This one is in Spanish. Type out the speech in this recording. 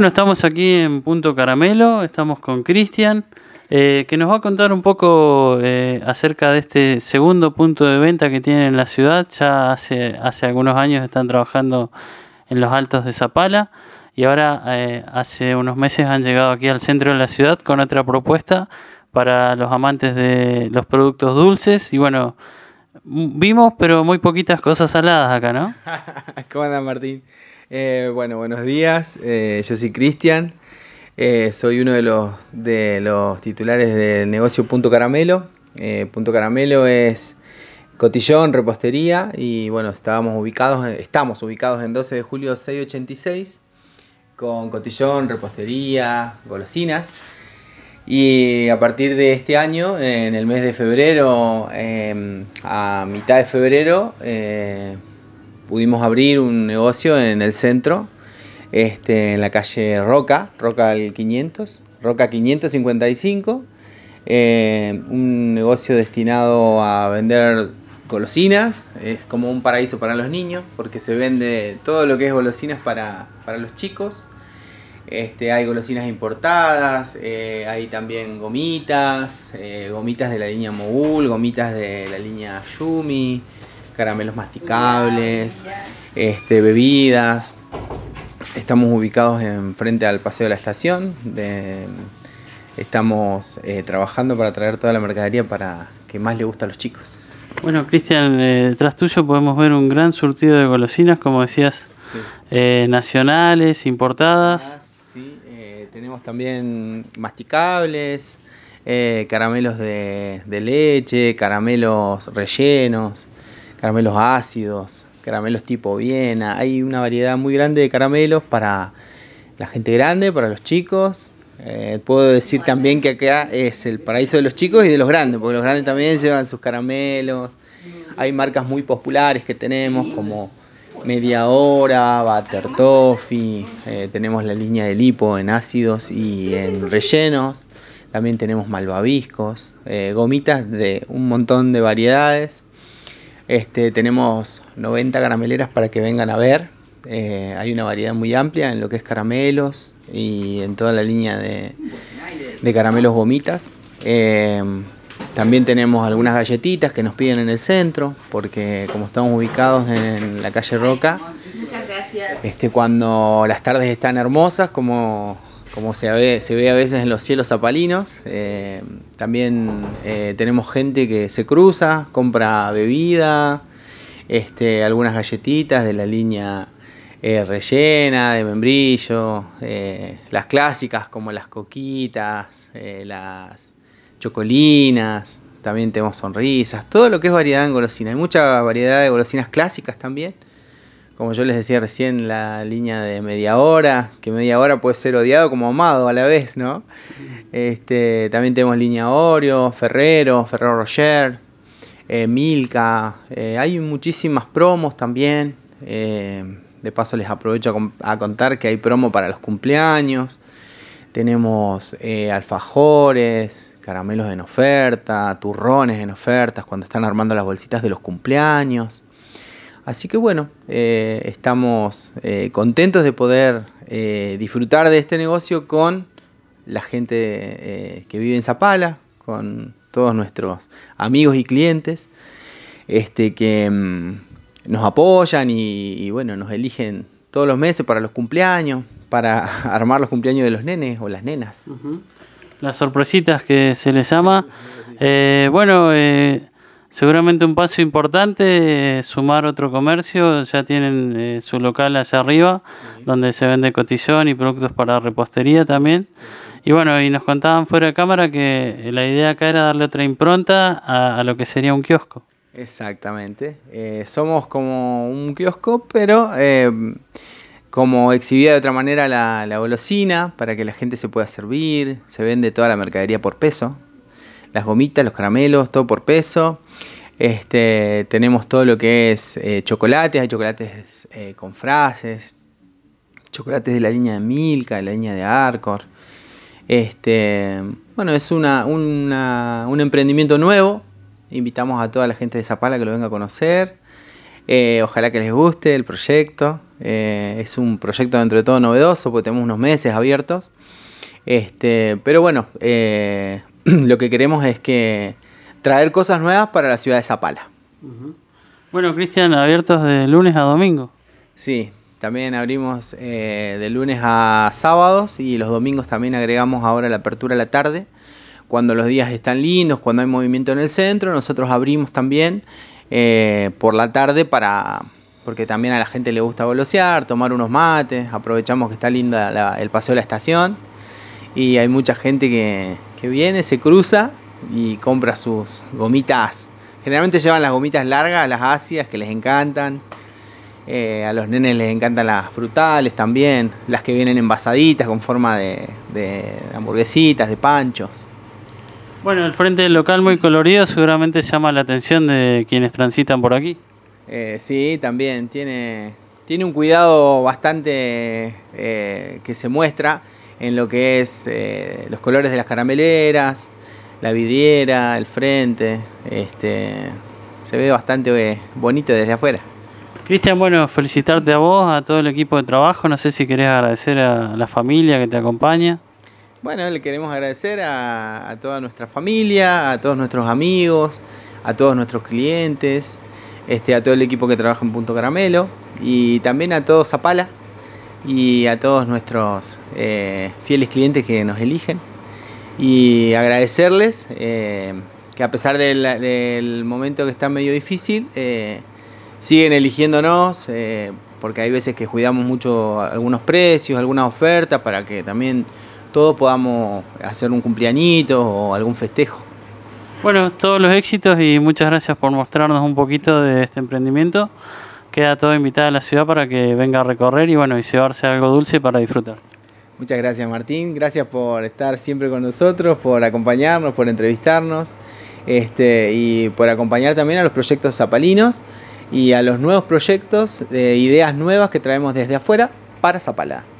Bueno, estamos aquí en Punto Caramelo, estamos con Cristian, eh, que nos va a contar un poco eh, acerca de este segundo punto de venta que tiene en la ciudad. Ya hace, algunos años están trabajando en los altos de Zapala y ahora eh, hace unos meses han llegado aquí al centro de la ciudad con otra propuesta para los amantes de los productos dulces y bueno, vimos pero muy poquitas cosas saladas acá, ¿no? ¿Cómo andan Martín? Eh, bueno, buenos días. Eh, yo soy Cristian. Eh, soy uno de los, de los titulares del negocio Punto Caramelo. Punto Caramelo es cotillón, repostería y bueno, estábamos ubicados, estamos ubicados en 12 de julio 686 con cotillón, repostería, golosinas. Y a partir de este año, en el mes de febrero, em, a mitad de febrero, pudimos abrir un negocio en el centro, este, en la calle Roca, Roca al 500, Roca 555, eh, un negocio destinado a vender golosinas, es como un paraíso para los niños, porque se vende todo lo que es golosinas para, los chicos. Este, hay golosinas importadas, eh, hay también gomitas, eh, gomitas de la línea Mogul, gomitas de la línea Yumi, caramelos masticables, este, bebidas. Estamos ubicados en frente al paseo de la estación. estamos eh, trabajando para traer toda la mercadería para que más le guste a los chicos. Bueno, Cristian, eh, detrás tuyo podemos ver un gran surtido de golosinas, como decías, eh, nacionales, importadas. Sí, tenemos también masticables, caramelos de, leche, caramelos rellenos, caramelos ácidos, caramelos tipo Viena. Hay una variedad muy grande de caramelos para la gente grande, para los chicos. Eh, puedo decir también que acá es el paraíso de los chicos y de los grandes, porque los grandes también llevan sus caramelos. Hay marcas muy populares que tenemos como Media Hora, Butter Toffee, eh, tenemos la línea de lipo en ácidos y en rellenos. También tenemos malvaviscos, eh, gomitas de un montón de variedades. Este, tenemos 90 carameleras para que vengan a ver. Eh, hay una variedad muy amplia en lo que es caramelos y en toda la línea de, caramelos gomitas. Eh, también tenemos algunas galletitas que nos piden en el centro, porque como estamos ubicados en la calle Roca, este, cuando las tardes están hermosas, como como se ve, se ve a veces en los cielos apalinos. Eh, también eh, tenemos gente que se cruza, compra bebida, este, algunas galletitas de la línea eh, rellena, de membrillo, las clásicas como las coquitas, las chocolinas, también tenemos sonrisas, todo lo que es variedad en golosinas, Hay mucha variedad de golosinas clásicas también como yo les decía recién, la línea de media hora, que media hora puede ser odiado como amado a la vez, ¿no? Este, también tenemos línea Oreo, Ferrero, Ferrero Rocher, eh, Milka, eh, hay muchísimas promos también. Eh, de paso les aprovecho a, contar que hay promo para los cumpleaños. Tenemos alfajores, caramelos en oferta, turrones en ofertas cuando están armando las bolsitas de los cumpleaños. Así que bueno, eh, estamos eh, contentos de poder eh, disfrutar de este negocio con la gente que vive en Zapala, con todos nuestros amigos y clientes, este, que mm, nos apoyan y, bueno, nos eligen todos los meses para los cumpleaños, para armar los cumpleaños de los nenes o las nenas. Las sorpresitas que se les llama. bueno, Seguramente un paso importante, eh, sumar otro comercio, ya tienen eh, su local hacia arriba, donde se vende cotillón y productos para repostería también. Y bueno, y nos contaban fuera de cámara que eh, la idea acá era darle otra impronta a, lo que sería un kiosco. Exactamente, somos como un kiosco, pero em, como exhibía de otra manera la, la golosina, para que la gente se pueda servir, se vende toda la mercadería por peso, las gomitas, los caramelos, todo por peso. Este, tenemos todo lo que es eh, chocolates, hay chocolates eh, con frases, chocolates de la línea de Milka, de la línea de Arcor. Este, bueno, es un emprendimiento nuevo. Invitamos a toda la gente de Zapala que lo venga a conocer. Eh, ojalá que les guste el proyecto. es un proyecto dentro de todo novedoso porque tenemos unos meses abiertos. Este, pero bueno, lo que queremos es que traer cosas nuevas para la ciudad de Zapala. Bueno, Cristian, abiertos de lunes a domingo. Sí, también abrimos eh, de lunes a sábados y los domingos también agregamos ahora la apertura a la tarde. Cuando los días están lindos, cuando hay movimiento en el centro, nosotros abrimos también eh, por la tarde para porque también a la gente le gusta golosear, tomar unos mates, aprovechamos que está linda el paseo de la estación y hay mucha gente que, viene, se cruza y compra sus gomitas. Generalmente llevan las gomitas largas, las ácidas que les encantan. Eh, a los nenes les encantan las frutales también, las que vienen envasaditas con forma de, hamburguesitas, de panchos. Bueno, el frente local muy colorido seguramente llama la atención de quienes transitan por aquí. Eh, sí, también tiene, tiene un cuidado bastante eh, que se muestra en lo que es eh, los colores de las carameleras, la vidriera, el frente. Este, se ve bastante eh, bonito desde afuera. Cristian, bueno, felicitarte a vos, a todo el equipo de trabajo. No sé si querés agradecer a la familia que te acompaña. Bueno, le queremos agradecer a, toda nuestra familia, a todos nuestros amigos, a todos nuestros clientes, este, a todo el equipo que trabaja en Punto Caramelo y también a todos Zapala, y a todos nuestros eh, fieles clientes que nos eligen y agradecerles eh, que a pesar del, momento que está medio difícil, eh, siguen eligiéndonos porque hay veces que cuidamos mucho algunos precios, algunas ofertas para que también todos podamos hacer un cumpleañito o algún festejo. Bueno, todos los éxitos y muchas gracias por mostrarnos un poquito de este emprendimiento queda todo invitada a la ciudad para que venga a recorrer y bueno, y llevarse algo dulce para disfrutar. Muchas gracias Martín, gracias por estar siempre con nosotros, por acompañarnos, por entrevistarnos este, y por acompañar también a los proyectos zapalinos y a los nuevos proyectos, ideas nuevas que traemos desde afuera para Zapala.